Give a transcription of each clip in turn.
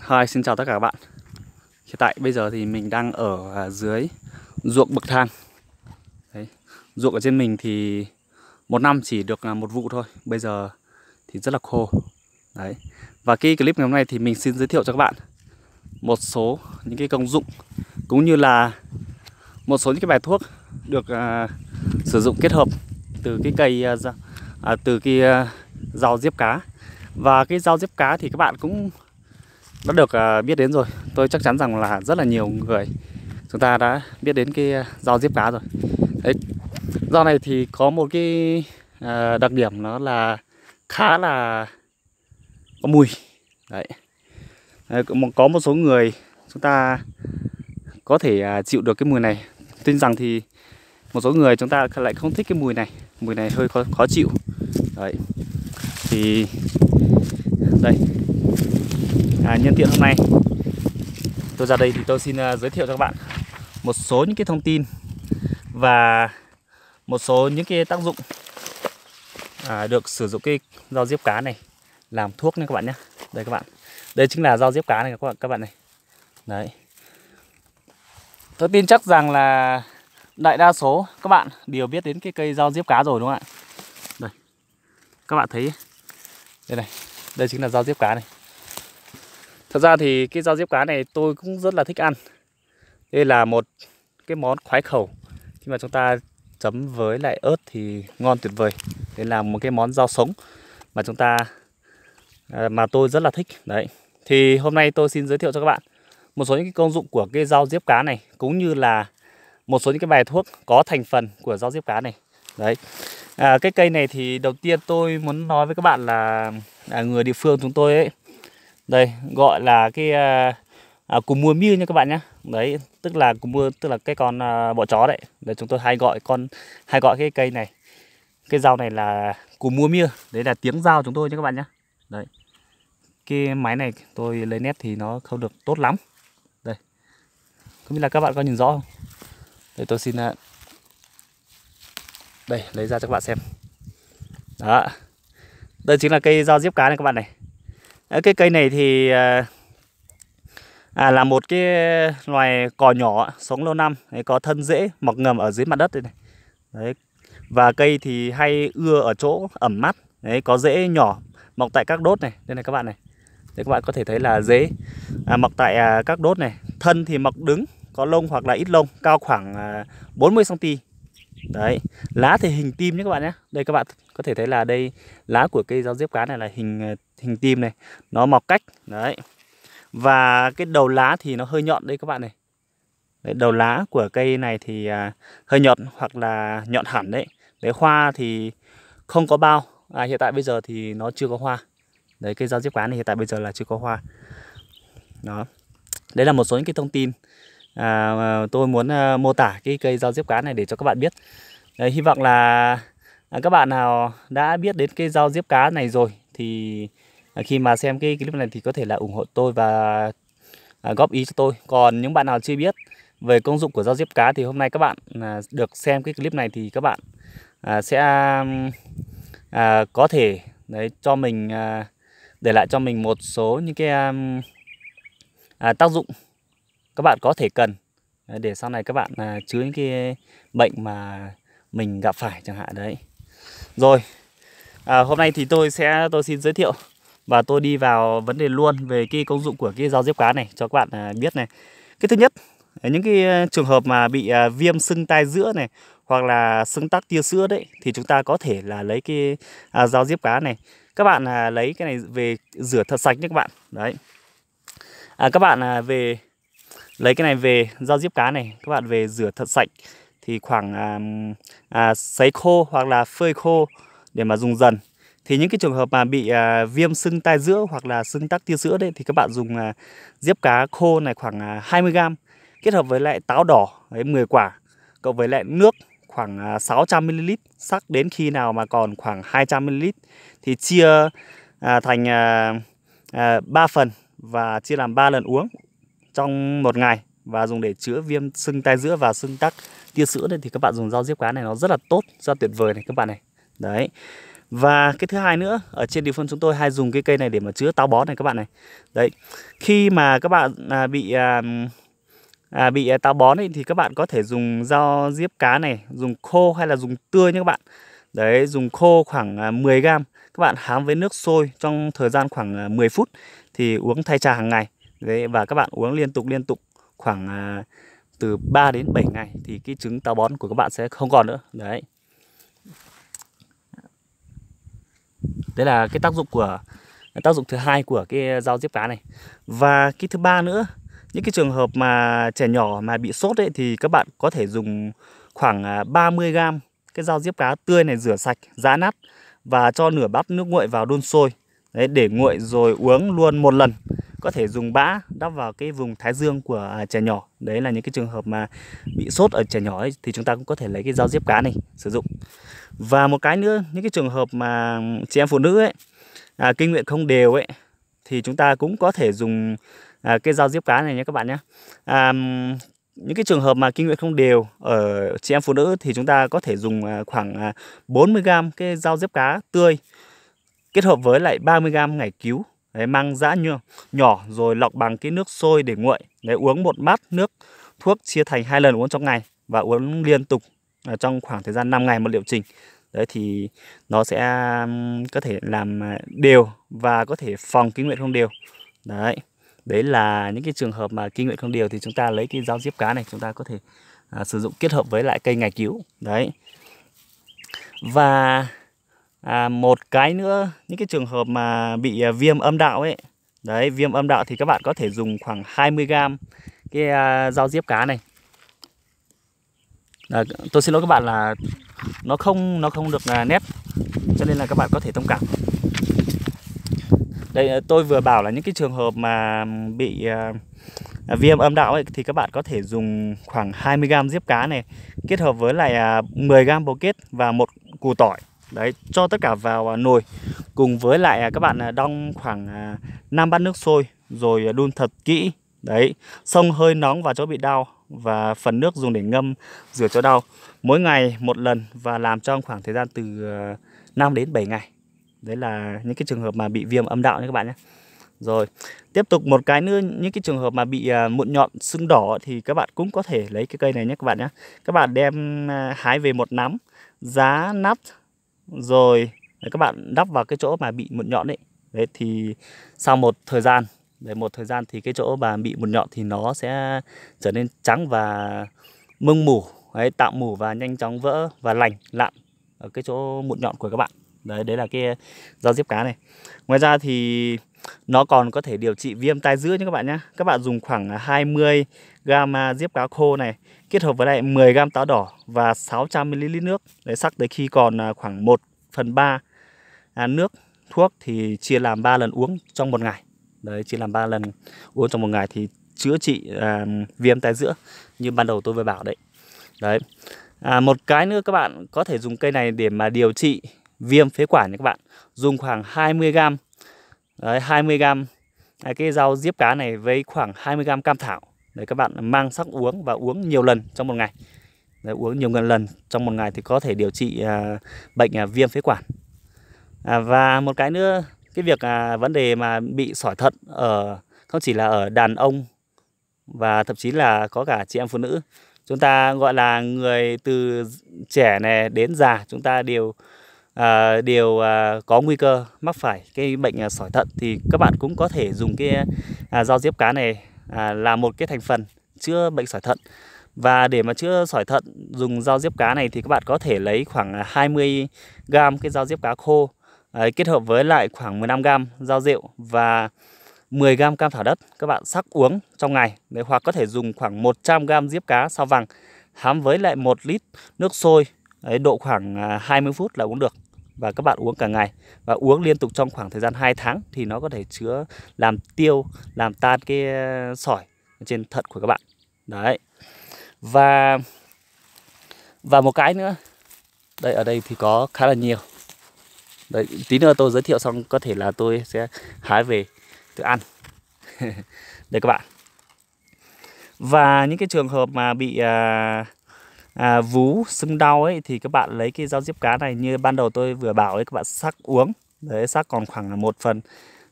Hi, xin chào tất cả các bạn Hiện tại bây giờ thì mình đang ở à, dưới ruộng bậc thang Đấy. Ruộng ở trên mình thì một năm chỉ được à, một vụ thôi Bây giờ thì rất là khô Đấy. Và cái clip ngày hôm nay thì mình xin giới thiệu cho các bạn Một số những cái công dụng Cũng như là một số những cái bài thuốc được à, sử dụng kết hợp từ cái cây à, à từ cái à, rau diếp cá và cái rau diếp cá thì các bạn cũng đã được à, biết đến rồi tôi chắc chắn rằng là rất là nhiều người chúng ta đã biết đến cái à, rau diếp cá rồi Đấy, rau này thì có một cái à, đặc điểm nó là khá là có mùi Đấy. có một số người chúng ta có thể chịu được cái mùi này tuy rằng thì một số người chúng ta lại không thích cái mùi này mùi này hơi khó, khó chịu đấy thì đây à, nhân tiện hôm nay tôi ra đây thì tôi xin uh, giới thiệu cho các bạn một số những cái thông tin và một số những cái tác dụng à, được sử dụng cái rau diếp cá này làm thuốc nha các bạn nhé đây các bạn đây chính là rau diếp cá này các bạn các bạn này đấy tôi tin chắc rằng là đại đa số các bạn đều biết đến cái cây rau diếp cá rồi đúng không ạ đây các bạn thấy đây này đây chính là rau diếp cá này Thật ra thì cái rau diếp cá này tôi cũng rất là thích ăn. Đây là một cái món khoái khẩu. Khi mà chúng ta chấm với lại ớt thì ngon tuyệt vời. Đây là một cái món rau sống mà chúng ta à, mà tôi rất là thích. Đấy. Thì hôm nay tôi xin giới thiệu cho các bạn một số những cái công dụng của cái rau diếp cá này cũng như là một số những cái bài thuốc có thành phần của rau diếp cá này. Đấy. À, cái cây này thì đầu tiên tôi muốn nói với các bạn là à, người địa phương chúng tôi ấy đây gọi là cái à, à cùm mua miêu nha các bạn nhé đấy tức là cùm mua tức là cái con à, bọ chó đấy để chúng tôi hay gọi con hay gọi cái cây này cái rau này là cùm mua miêu đấy là tiếng rau chúng tôi nha các bạn nhé đấy cái máy này tôi lấy nét thì nó không được tốt lắm đây không biết là các bạn có nhìn rõ không đây tôi xin à, đây lấy ra cho các bạn xem đó đây chính là cây rau diếp cá này các bạn này Ờ, cái cây này thì ờ, à, là một cái loài cò nhỏ sống lâu năm đấy, có thân rễ mọc ngầm ở dưới mặt đất đây này đấy và cây thì hay ưa ở chỗ ẩm mát đấy có rễ nhỏ mọc tại các đốt này đây này các bạn này đây các bạn có thể thấy là rễ à, mọc tại à, các đốt này thân thì mọc đứng có lông hoặc là ít lông cao khoảng à, 40 cm đấy lá thì hình tim nhé các bạn nhé đây các bạn có thể thấy là đây lá của cây rau diếp cá này là hình ờ, hình tim này nó mọc cách đấy và cái đầu lá thì nó hơi nhọn đây các bạn này đấy, đầu lá của cây này thì à, hơi nhọn hoặc là nhọn hẳn đấy đấy hoa thì không có bao à, hiện tại bây giờ thì nó chưa có hoa đấy cây rau diếp cá này hiện tại bây giờ là chưa có hoa đó đấy là một số những cái thông tin à, tôi muốn à, mô tả cái cây rau diếp cá này để cho các bạn biết Đấy, hy vọng là à, các bạn nào đã biết đến cái rau diếp cá này rồi thì à, khi mà xem cái clip này thì có thể là ủng hộ tôi và à, góp ý cho tôi còn những bạn nào chưa biết về công dụng của rau diếp cá thì hôm nay các bạn à, được xem cái clip này thì các bạn à, sẽ à, có thể đấy cho mình à, để lại cho mình một số những cái à, à, tác dụng các bạn có thể cần để sau này các bạn à, chứa những cái bệnh mà mình gặp phải chẳng hạn đấy rồi à, hôm nay thì tôi sẽ tôi xin giới thiệu và tôi đi vào vấn đề luôn về cái công dụng của cái rau diếp cá này cho các bạn à, biết này cái thứ nhất những cái à, trường hợp mà bị à, viêm sưng tai giữa này hoặc là sưng tắc tia sữa đấy thì chúng ta có thể là lấy cái à, dao diếp cá này các bạn à, lấy cái này về rửa thật sạch nhé các bạn đấy à, các bạn à, về lấy cái này về rau diếp cá này các bạn về rửa thật sạch thì khoảng à, à, sấy khô hoặc là phơi khô để mà dùng dần thì những cái trường hợp mà bị à, viêm sưng tai giữa hoặc là sưng tắc tia sữa đấy thì các bạn dùng à, diếp cá khô này khoảng à, 20 gram kết hợp với lại táo đỏ đấy 10 quả cộng với lại nước khoảng à, 600 ml sắc đến khi nào mà còn khoảng 200 ml thì chia à, thành à, à, 3 phần và chia làm 3 lần uống trong một ngày và dùng để chữa viêm sưng tai giữa và sưng tắc tia sữa này thì các bạn dùng rau diếp cá này nó rất là tốt, rất tuyệt vời này các bạn này. Đấy. Và cái thứ hai nữa, ở trên địa phương chúng tôi hay dùng cái cây này để mà chữa táo bón này các bạn này. Đấy. Khi mà các bạn à, bị à, à, bị à, táo bón ấy, thì các bạn có thể dùng rau diếp cá này, dùng khô hay là dùng tươi nha các bạn. Đấy, dùng khô khoảng 10 à, gram. Các bạn hám với nước sôi trong thời gian khoảng 10 à, phút thì uống thay trà hàng ngày. Đấy, và các bạn uống liên tục liên tục khoảng à, từ 3 đến 7 ngày thì cái trứng táo bón của các bạn sẽ không còn nữa. Đấy. Đấy là cái tác dụng của tác dụng thứ hai của cái rau diếp cá này. Và cái thứ ba nữa, những cái trường hợp mà trẻ nhỏ mà bị sốt ấy thì các bạn có thể dùng khoảng 30 à, g cái rau diếp cá tươi này rửa sạch, giá nát và cho nửa bát nước nguội vào đun sôi. Đấy để nguội rồi uống luôn một lần có thể dùng bã đắp vào cái vùng thái dương của trẻ à, nhỏ đấy là những cái trường hợp mà bị sốt ở trẻ nhỏ ấy, thì chúng ta cũng có thể lấy cái dao diếp cá này sử dụng và một cái nữa những cái trường hợp mà chị em phụ nữ ấy à, kinh nguyện không đều ấy thì chúng ta cũng có thể dùng à, cái dao diếp cá này nhé các bạn nhé à, những cái trường hợp mà kinh nguyện không đều ở chị em phụ nữ thì chúng ta có thể dùng à, khoảng 40 à, g cái dao diếp cá tươi kết hợp với lại 30 g ngải cứu đấy, mang giã nhựa nhỏ rồi lọc bằng cái nước sôi để nguội đấy, uống một bát nước thuốc chia thành hai lần uống trong ngày và uống liên tục à, trong khoảng thời gian 5 ngày một liệu trình đấy thì nó sẽ có thể làm à, đều và có thể phòng kinh nguyện không đều đấy đấy là những cái trường hợp mà kinh nguyện không đều thì chúng ta lấy cái dao diếp cá này chúng ta có thể à, sử dụng kết hợp với lại cây ngải cứu đấy và à, một cái nữa những cái trường hợp mà bị à, viêm âm đạo ấy đấy viêm âm đạo thì các bạn có thể dùng khoảng 20 g cái à, dao diếp cá này à, tôi xin lỗi các bạn là nó không nó không được à, nét cho nên là các bạn có thể thông cảm đây à, tôi vừa bảo là những cái trường hợp mà bị à, à, viêm âm đạo ấy, thì các bạn có thể dùng khoảng 20g diếp cá này kết hợp với lại à, 10g bồ kết và một củ tỏi Đấy, cho tất cả vào à, nồi Cùng với lại à, các bạn à, đong khoảng 5 bát nước sôi Rồi đun thật kỹ Đấy, xông hơi nóng vào chỗ bị đau Và phần nước dùng để ngâm rửa chỗ đau Mỗi ngày một lần và làm trong khoảng thời gian từ 5 đến 7 ngày Đấy là những cái trường hợp mà bị viêm âm đạo nha các bạn nhé rồi, tiếp tục một cái nữa những cái trường hợp mà bị mụn nhọn sưng đỏ thì các bạn cũng có thể lấy cái cây này nhé các bạn nhé. Các bạn đem hái về một nắm, giá nắp rồi đấy, các bạn đắp vào cái chỗ mà bị mụn nhọn đấy đấy thì sau một thời gian để một thời gian thì cái chỗ mà bị mụn nhọn thì nó sẽ trở nên trắng và mưng mủ đấy, tạo mủ và nhanh chóng vỡ và lành lặn ở cái chỗ mụn nhọn của các bạn đấy đấy là cái rau ờ, diếp cá này ngoài ra thì nó còn có thể điều trị viêm tai giữa nhé các bạn nhé các bạn dùng khoảng 20 à, gam à, diếp cá khô này kết hợp với lại 10 gam táo đỏ và 600 ml nước để sắc tới khi còn à, khoảng 1 phần 3 à, nước thuốc thì chia làm 3 lần uống trong một ngày đấy chia làm 3 lần uống trong một ngày thì chữa trị à, viêm tai giữa như ban đầu tôi vừa bảo đấy đấy à, một cái nữa các bạn có thể dùng cây này để mà điều trị viêm phế quản nha các bạn dùng khoảng 20 gram đấy, 20 gram cái rau diếp cá này với khoảng 20 gram cam thảo để các bạn mang sắc uống và uống nhiều lần trong một ngày. Đấy, uống nhiều lần trong một ngày thì có thể điều trị à, bệnh à, viêm phế quản. À, và một cái nữa, cái việc à, vấn đề mà bị sỏi thận ở không chỉ là ở đàn ông và thậm chí là có cả chị em phụ nữ. Chúng ta gọi là người từ trẻ này đến già chúng ta đều à, đều à, có nguy cơ mắc phải cái bệnh à, sỏi thận thì các bạn cũng có thể dùng cái à, dao diếp cá này à, là một cái thành phần chữa bệnh sỏi thận và để mà chữa sỏi thận dùng rau diếp cá này thì các bạn có thể lấy khoảng 20 à, g cái rau diếp cá khô à, kết hợp với lại khoảng 15 g rau rượu và 10 g cam thảo đất các bạn sắc uống trong ngày Đấy, hoặc có thể dùng khoảng 100 g diếp cá sao vàng hám với lại một lít nước sôi Đấy, độ khoảng 20 à, phút là uống được và các bạn uống cả ngày và uống liên tục trong khoảng thời gian 2 tháng thì nó có thể chứa làm tiêu làm tan cái ờ, sỏi trên thận của các bạn đấy và và một cái nữa đây ở đây thì có khá là nhiều đấy tí nữa tôi giới thiệu xong có thể là tôi sẽ hái về tự ăn đây các bạn và những cái trường hợp mà bị à, à, vú sưng đau ấy thì các bạn lấy cái dao diếp cá này như ban đầu tôi vừa bảo ấy các bạn sắc uống đấy sắc còn khoảng là một phần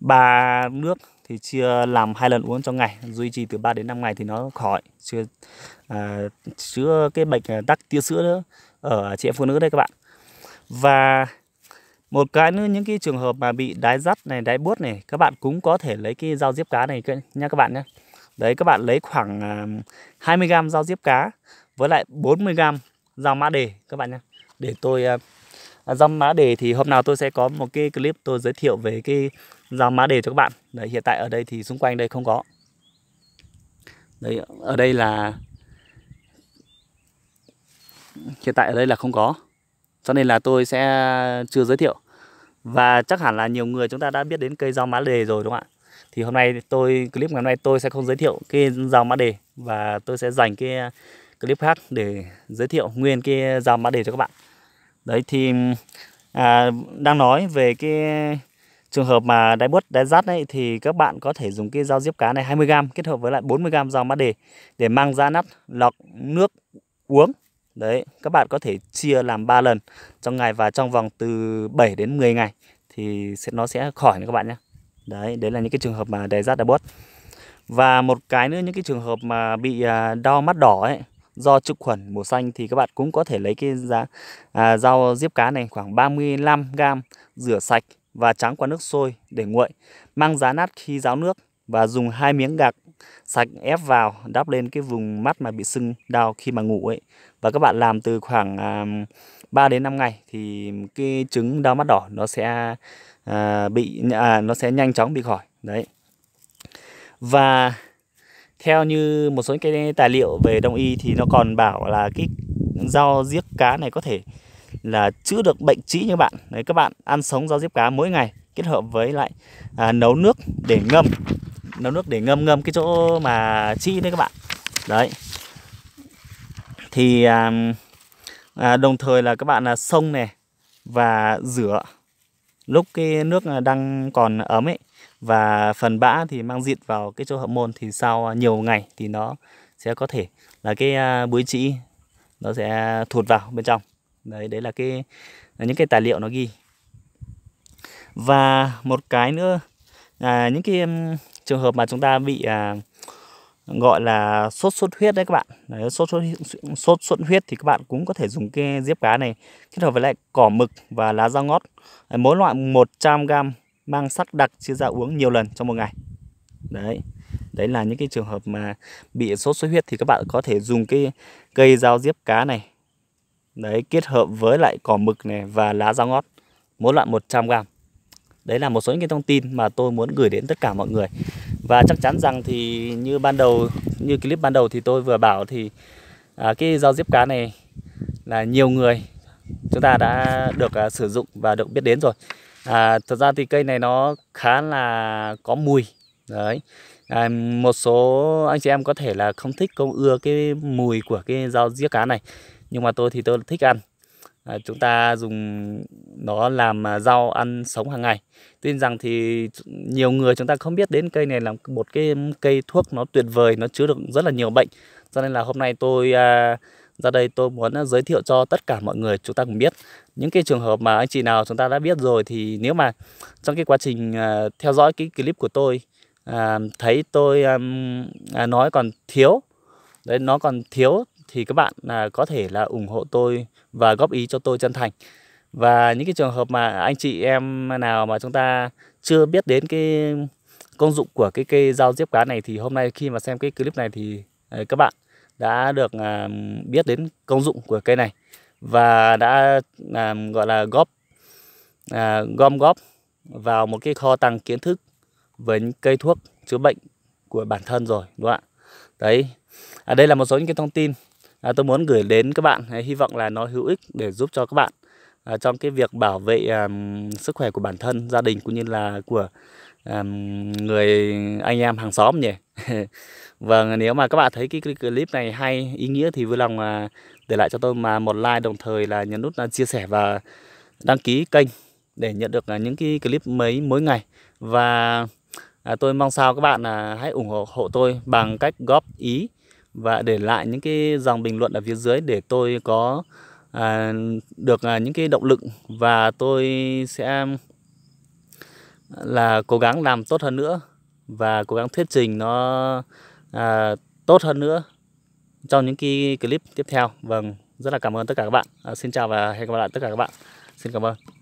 ba nước thì chưa làm hai lần uống trong ngày duy trì từ 3 đến 5 ngày thì nó khỏi chưa à, chữa cái bệnh tắc à, tia sữa nữa ở chị em phụ nữ đây các bạn và một cái nữa những cái trường hợp mà bị đái dắt này đái buốt này các bạn cũng có thể lấy cái dao diếp cá này nha các bạn nhé đấy các bạn lấy khoảng 20 à, g dao diếp cá với lại 40 g rau mã đề các bạn nhé. Để tôi à, à, rau mã đề thì hôm nào tôi sẽ có một cái clip tôi giới thiệu về cái rau mã đề cho các bạn. Đấy hiện tại ở đây thì xung quanh đây không có. Đấy ở đây là hiện tại ở đây là không có. Cho nên là tôi sẽ chưa giới thiệu. Và chắc hẳn là nhiều người chúng ta đã biết đến cây rau mã đề rồi đúng không ạ? Thì hôm nay tôi clip ngày hôm nay tôi sẽ không giới thiệu cái rau mã đề và tôi sẽ dành cái clip khác để giới thiệu nguyên cái dao mã đề cho các bạn đấy thì à, đang nói về cái trường hợp mà đáy bớt đáy rát ấy thì các bạn có thể dùng cái dao diếp cá này 20g kết hợp với lại 40g dao mã đề để mang ra nắp lọc nước uống đấy các bạn có thể chia làm 3 lần trong ngày và trong vòng từ 7 đến 10 ngày thì sẽ, nó sẽ khỏi nữa các bạn nhé đấy đấy là những cái trường hợp mà đáy rát đáy bớt và một cái nữa những cái trường hợp mà bị à, đau mắt đỏ ấy do trực khuẩn màu xanh thì các bạn cũng có thể lấy cái giá à, rau diếp cá này khoảng 35 gram rửa sạch và tráng qua nước sôi để nguội mang giá nát khi ráo nước và dùng hai miếng gạc sạch ép vào đắp lên cái vùng mắt mà bị sưng đau khi mà ngủ ấy và các bạn làm từ khoảng à, 3 đến 5 ngày thì cái trứng đau mắt đỏ nó sẽ à, bị à, nó sẽ nhanh chóng bị khỏi đấy và theo như một số cái tài liệu về đông y thì nó còn bảo là cái rau diếp cá này có thể là chữa được bệnh trĩ như bạn đấy các bạn ăn sống rau diếp cá mỗi ngày kết hợp với lại à, nấu nước để ngâm nấu nước để ngâm ngâm cái chỗ mà trĩ đấy các bạn đấy thì à, à, đồng thời là các bạn là sông này và rửa lúc cái nước à, đang còn ấm ấy và phần bã thì mang dịt vào cái chỗ hậu môn thì sau nhiều ngày thì nó sẽ có thể là cái à, búi trĩ nó sẽ thụt vào bên trong đấy đấy là cái à, những cái tài liệu nó ghi và một cái nữa là những cái trường hợp mà chúng ta bị à, gọi là sốt xuất huyết đấy các bạn đấy, sốt xuất sốt xuất huyết thì các bạn cũng có thể dùng cái diếp cá này kết hợp với lại cỏ mực và lá rau ngót mỗi loại 100 g mang sắt đặc chia ra uống nhiều lần trong một ngày đấy đấy là những cái trường hợp mà bị sốt xuất huyết thì các bạn có thể dùng cái cây dao diếp cá này đấy kết hợp với lại cỏ mực này và lá dao ngót mỗi loại 100 gram đấy là một số những cái thông tin mà tôi muốn gửi đến tất cả mọi người và chắc chắn rằng thì như ban đầu như clip ban đầu thì tôi vừa bảo thì à, cái dao diếp cá này là nhiều người chúng ta đã được à, sử dụng và được biết đến rồi à, thật ra thì cây này nó khá là có mùi đấy à, một số anh chị em có thể là không thích không ưa cái mùi của cái rau diếc cá này nhưng mà tôi thì tôi thích ăn à, chúng ta dùng nó làm à, rau ăn sống hàng ngày tin rằng thì nhiều người chúng ta không biết đến cây này là một cái cây thuốc nó tuyệt vời nó chứa được rất là nhiều bệnh cho nên là hôm nay tôi à, ra đây tôi muốn ờ, giới thiệu cho tất cả mọi người chúng ta cùng biết những cái trường hợp mà anh chị nào chúng ta đã biết rồi thì nếu mà trong cái quá trình ờ, theo dõi cái clip của tôi ờ, thấy tôi à, nói còn thiếu đấy nó còn thiếu thì các bạn à, có thể là ủng hộ tôi và góp ý cho tôi chân thành và những cái trường hợp mà anh chị em nào mà chúng ta chưa biết đến cái công dụng của cái cây dao diếp cá này thì hôm nay khi mà xem cái clip này thì các bạn đã được à, biết đến công dụng của cây này và đã à, gọi là góp à, gom góp vào một cái kho tàng kiến thức với những cây thuốc chữa bệnh của bản thân rồi đúng không ạ đấy à, đây là một số những cái thông tin tôi muốn gửi đến các bạn hy vọng là nó hữu ích để giúp cho các bạn trong cái việc bảo vệ sức khỏe của bản thân gia đình cũng như là của người anh em hàng xóm nhỉ vâng nếu mà các bạn thấy cái clip này hay ý nghĩa thì vui lòng à, để lại cho tôi mà một like đồng thời là nhấn nút à, chia sẻ và đăng ký kênh để nhận được à, những cái clip mới mỗi ngày và tôi mong sao các bạn hãy ủng hộ hộ tôi bằng cách góp ý và để lại những cái dòng bình luận ở phía dưới để tôi có được những cái động lực và tôi sẽ là cố gắng làm tốt hơn nữa và cố gắng thuyết trình nó à, tốt hơn nữa trong những cái clip tiếp theo. Vâng, rất là cảm ơn tất cả các bạn. À, xin chào và hẹn gặp lại tất cả các bạn. Xin cảm ơn.